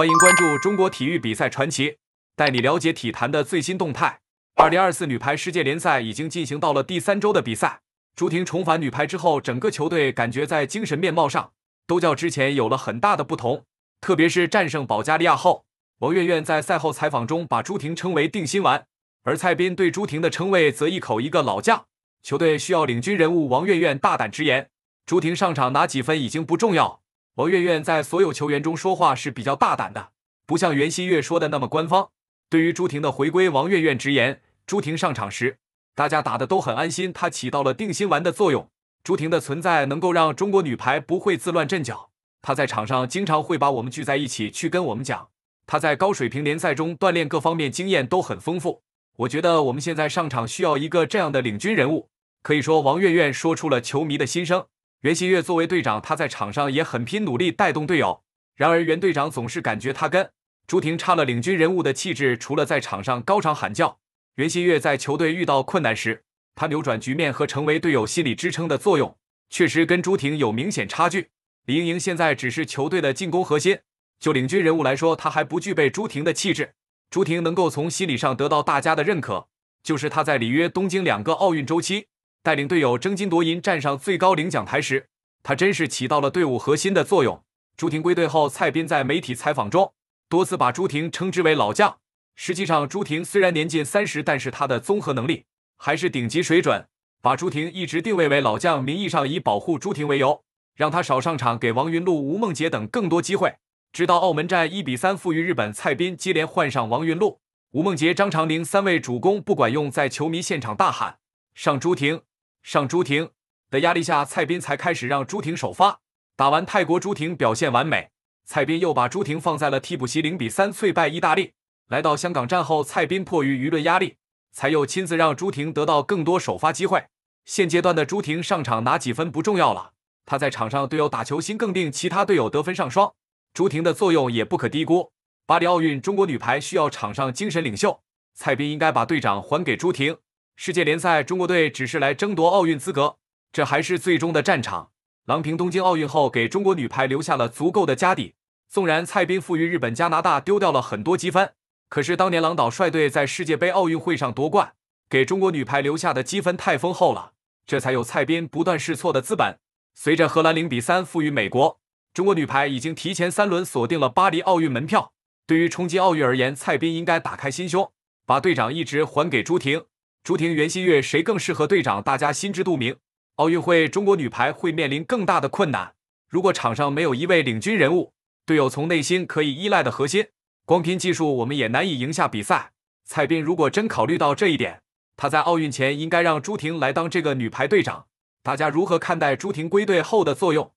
欢迎关注中国体育比赛传奇，带你了解体坛的最新动态。二零二四女排世界联赛已经进行到了第三周的比赛。朱婷重返女排之后，整个球队感觉在精神面貌上都较之前有了很大的不同。特别是战胜保加利亚后，王媛媛在赛后采访中把朱婷称为定心丸，而蔡斌对朱婷的称谓则一口一个老将。球队需要领军人物，王媛媛大胆直言：朱婷上场拿几分已经不重要。王媛媛在所有球员中说话是比较大胆的，不像袁心玥说的那么官方。对于朱婷的回归，王媛媛直言：朱婷上场时，大家打的都很安心，她起到了定心丸的作用。朱婷的存在能够让中国女排不会自乱阵脚。她在场上经常会把我们聚在一起，去跟我们讲，她在高水平联赛中锻炼各方面经验都很丰富。我觉得我们现在上场需要一个这样的领军人物。可以说，王媛媛说出了球迷的心声。袁心玥作为队长，她在场上也很拼努力，带动队友。然而，袁队长总是感觉他跟朱婷差了领军人物的气质。除了在场上高唱喊叫，袁心玥在球队遇到困难时，他扭转局面和成为队友心理支撑的作用，确实跟朱婷有明显差距。李盈莹现在只是球队的进攻核心，就领军人物来说，她还不具备朱婷的气质。朱婷能够从心理上得到大家的认可，就是她在里约、东京两个奥运周期。带领队友争金夺银，站上最高领奖台时，他真是起到了队伍核心的作用。朱婷归队后，蔡斌在媒体采访中多次把朱婷称之为老将。实际上，朱婷虽然年近三十，但是她的综合能力还是顶级水准。把朱婷一直定位为老将，名义上以保护朱婷为由，让他少上场，给王云璐、吴梦洁等更多机会。直到澳门站一比三负于日本，蔡斌接连换上王云璐、吴梦洁、张常宁三位主攻，不管用，在球迷现场大喊上朱婷。上朱婷的压力下，蔡斌才开始让朱婷首发。打完泰国，朱婷表现完美，蔡斌又把朱婷放在了替补席。零比三脆败意大利，来到香港站后，蔡斌迫于舆论压力，才又亲自让朱婷得到更多首发机会。现阶段的朱婷上场拿几分不重要了，她在场上队友打球心更定，其他队友得分上双，朱婷的作用也不可低估。巴黎奥运中国女排需要场上精神领袖，蔡斌应该把队长还给朱婷。世界联赛，中国队只是来争夺奥运资格，这还是最终的战场。郎平东京奥运后，给中国女排留下了足够的家底。纵然蔡斌负于日本、加拿大，丢掉了很多积分，可是当年郎导率队在世界杯、奥运会上夺冠，给中国女排留下的积分太丰厚了，这才有蔡斌不断试错的资本。随着荷兰零比三负于美国，中国女排已经提前三轮锁定了巴黎奥运门票。对于冲击奥运而言，蔡斌应该打开心胸，把队长一职还给朱婷。朱婷、袁心玥，谁更适合队长？大家心知肚明。奥运会，中国女排会面临更大的困难。如果场上没有一位领军人物，队友从内心可以依赖的核心，光拼技术，我们也难以赢下比赛。蔡斌如果真考虑到这一点，他在奥运前应该让朱婷来当这个女排队长。大家如何看待朱婷归队后的作用？